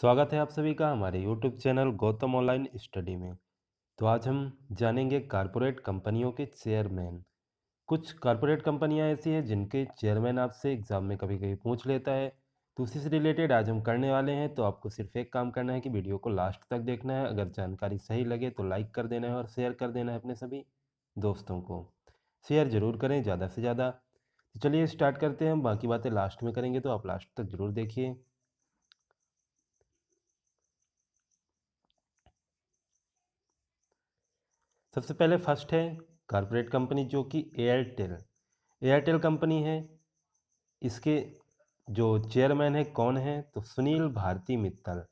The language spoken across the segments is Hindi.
स्वागत है आप सभी का हमारे YouTube channel Gautam online study में तो आज हम जानेंगे कारपोरेट कंपनियों के चेयरमैन कुछ कारपोरेट कंपनियां ऐसी हैं जिनके चेयरमैन आपसे एग्ज़ाम में कभी कभी पूछ लेता है तो उसी से रिलेटेड आज हम करने वाले हैं तो आपको सिर्फ एक काम करना है कि वीडियो को लास्ट तक देखना है अगर जानकारी सही लगे तो लाइक कर देना है और शेयर कर देना है अपने सभी दोस्तों को शेयर ज़रूर करें ज़्यादा से ज़्यादा तो चलिए स्टार्ट करते हैं बाकी बातें लास्ट में करेंगे तो आप लास्ट तक ज़रूर देखिए सबसे पहले फर्स्ट है कॉरपोरेट कंपनी जो कि एयरटेल एयरटेल कंपनी है इसके जो चेयरमैन है कौन है तो सुनील भारती मित्तल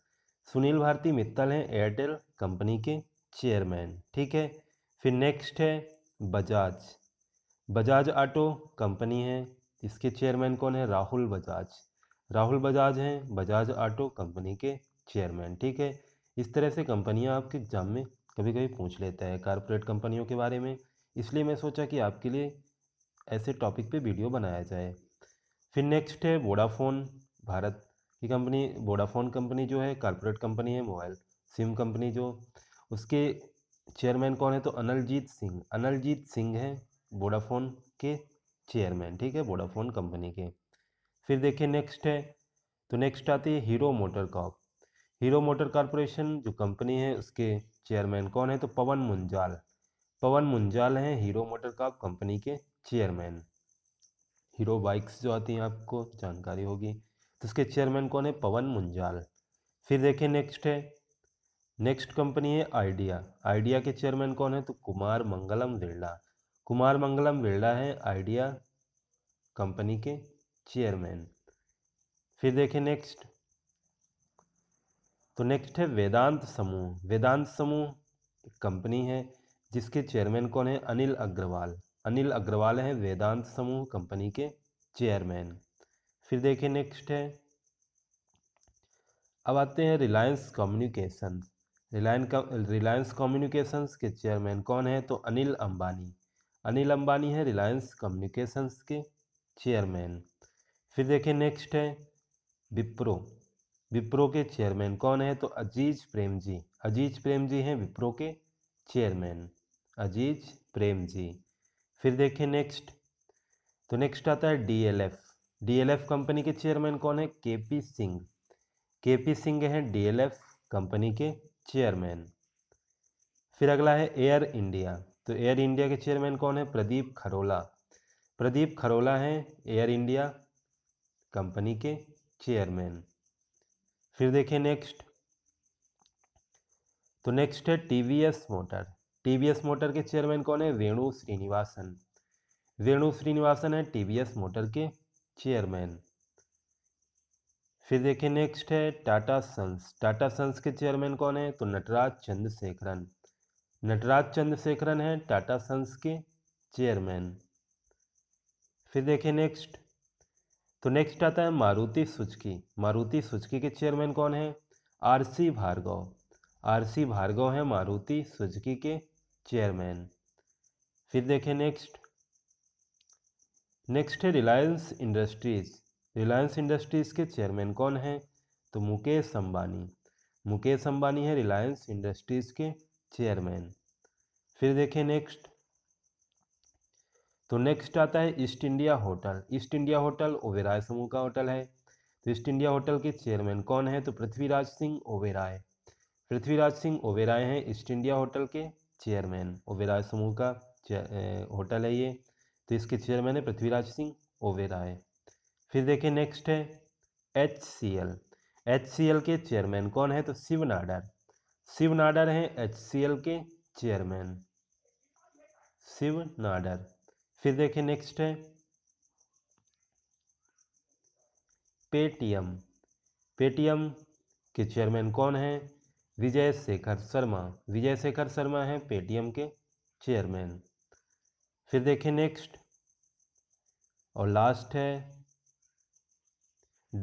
सुनील भारती मित्तल हैं एयरटेल कंपनी के चेयरमैन ठीक है फिर नेक्स्ट है बजाज बजाज ऑटो कंपनी है इसके चेयरमैन कौन है राहुल बजाज राहुल बजाज हैं बजाज ऑटो कंपनी के चेयरमैन ठीक है इस तरह से कंपनियां आपके एग्जाम में कभी कभी पूछ लेता है कारपोरेट कंपनियों के बारे में इसलिए मैं सोचा कि आपके लिए ऐसे टॉपिक पे वीडियो बनाया जाए फिर नेक्स्ट है वोडाफोन भारत की कंपनी वोडाफोन कंपनी जो है कॉरपोरेट कंपनी है मोबाइल सिम कंपनी जो उसके चेयरमैन कौन है तो अनलजीत सिंह अनलजीत सिंह है वोडाफोन के चेयरमैन ठीक है वोडाफोन कंपनी के फिर देखिए नेक्स्ट है तो नेक्स्ट आती है Hero Motor Corp Hero Motor Corporation जो कंपनी है उसके चेयरमैन कौन है तो पवन मुंजाल पवन मुंजाल हैं हीरो मोटर कॉप कंपनी के चेयरमैन हीरो बाइक्स जो आती हैं आपको जानकारी होगी तो उसके चेयरमैन कौन है पवन मुंजाल फिर देखें नेक्स्ट है नेक्स्ट कंपनी है आइडिया आइडिया के चेयरमैन कौन है तो कुमार मंगलम बिरला कुमार मंगलम बिरला है आइडिया कंपनी के चेयरमैन फिर देखें नेक्स्ट तो नेक्स्ट है वेदांत समूह वेदांत समूह एक कंपनी है जिसके चेयरमैन कौन है अनिल अग्रवाल अनिल अग्रवाल हैं वेदांत समूह कंपनी के चेयरमैन फिर देखें नेक्स्ट है अब आते हैं रिलायंस कम्युनिकेशन रिलायंस का रिलायंस कम्युनिकेशंस के चेयरमैन कौन है तो अनिल अंबानी अनिल अंबानी है रिलायंस कम्युनिकेशंस के चेयरमैन फिर देखें नेक्स्ट है विप्रो विप्रो के चेयरमैन कौन है तो अजीज प्रेम जी अजीज प्रेम जी हैं विप्रो के चेयरमैन अजीज प्रेम जी फिर देखें नेक्स्ट तो नेक्स्ट आता है डीएलएफ डीएलएफ कंपनी के चेयरमैन कौन है केपी सिंह केपी सिंह हैं डीएलएफ कंपनी के चेयरमैन फिर अगला है एयर इंडिया तो एयर इंडिया के चेयरमैन कौन है प्रदीप खरोला प्रदीप खरोला हैं एयर इंडिया कंपनी के चेयरमैन फिर देखें नेक्स्ट तो नेक्स्ट है टीवीएस मोटर टीवीएस मोटर के चेयरमैन कौन है वेणु श्रीनिवासन वेणु श्रीनिवासन है टीवीएस मोटर के चेयरमैन फिर देखें नेक्स्ट है टाटा सन्स टाटा सन्स के चेयरमैन कौन है तो नटराज चंद्रशेखरन नटराज चंद्रशेखरन है टाटा सन्स के चेयरमैन फिर देखें नेक्स्ट तो नेक्स्ट आता है मारुति सुचकी मारुति सुचकी के चेयरमैन कौन है आरसी भार्गव आरसी भार्गव है मारुति सुचकी के चेयरमैन फिर देखें नेक्स्ट नेक्स्ट है रिलायंस इंडस्ट्रीज़ रिलायंस इंडस्ट्रीज़ के चेयरमैन कौन हैं तो मुकेश अंबानी मुकेश अंबानी है रिलायंस इंडस्ट्रीज़ के चेयरमैन फिर देखें नेक्स्ट तो नेक्स्ट आता है East India hotel East India hotel Oberoi समूह का होटल है तो ईस्ट इंडिया होटल के चेयरमैन कौन है तो पृथ्वीराज सिंह ओवेराय पृथ्वीराज सिंह ओवेराय हैं ईस्ट इंडिया होटल के चेयरमैन ओवेराय समूह का होटल है ये तो इसके चेयरमैन है पृथ्वीराज सिंह ओवेराय फिर देखें नेक्स्ट है H C L H C L के चेयरमैन कौन है तो शिव नाडर शिव नाडर हैं एच सी एल के चेयरमैन शिव नाडर फिर देखिए नेक्स्ट है पेटीएम पेटीएम के चेयरमैन कौन हैं विजय शेखर शर्मा विजय शेखर शर्मा हैं पेटीएम के चेयरमैन फिर देखें नेक्स्ट और लास्ट है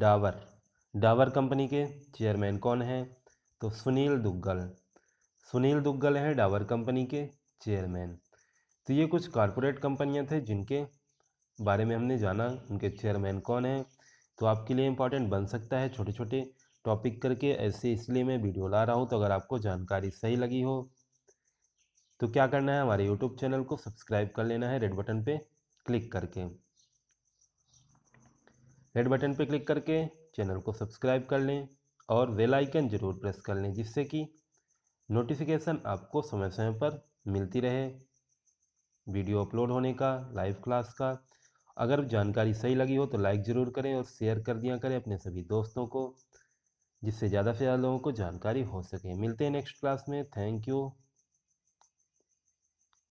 डावर डावर कंपनी के चेयरमैन कौन हैं तो सुनील दुग्गल सुनील दुग्गल हैं डावर कंपनी के चेयरमैन तो ये कुछ कॉरपोरेट कंपनियां थे जिनके बारे में हमने जाना उनके चेयरमैन कौन हैं तो आपके लिए इंपॉर्टेंट बन सकता है छोटे छोटे टॉपिक करके ऐसे इसलिए मैं वीडियो ला रहा हूँ तो अगर आपको जानकारी सही लगी हो तो क्या करना है हमारे यूट्यूब चैनल को सब्सक्राइब कर लेना है रेड बटन पे क्लिक करके रेड बटन पे क्लिक करके चैनल को सब्सक्राइब कर लें और बेल आइकन ज़रूर प्रेस कर लें जिससे कि नोटिफिकेशन आपको समय समय पर मिलती रहे वीडियो अपलोड होने का लाइव क्लास का अगर जानकारी सही लगी हो तो लाइक ज़रूर करें और शेयर कर दिया करें अपने सभी दोस्तों को जिससे ज़्यादा से ज़्यादा लोगों को जानकारी हो सके मिलते हैं नेक्स्ट क्लास में थैंक यू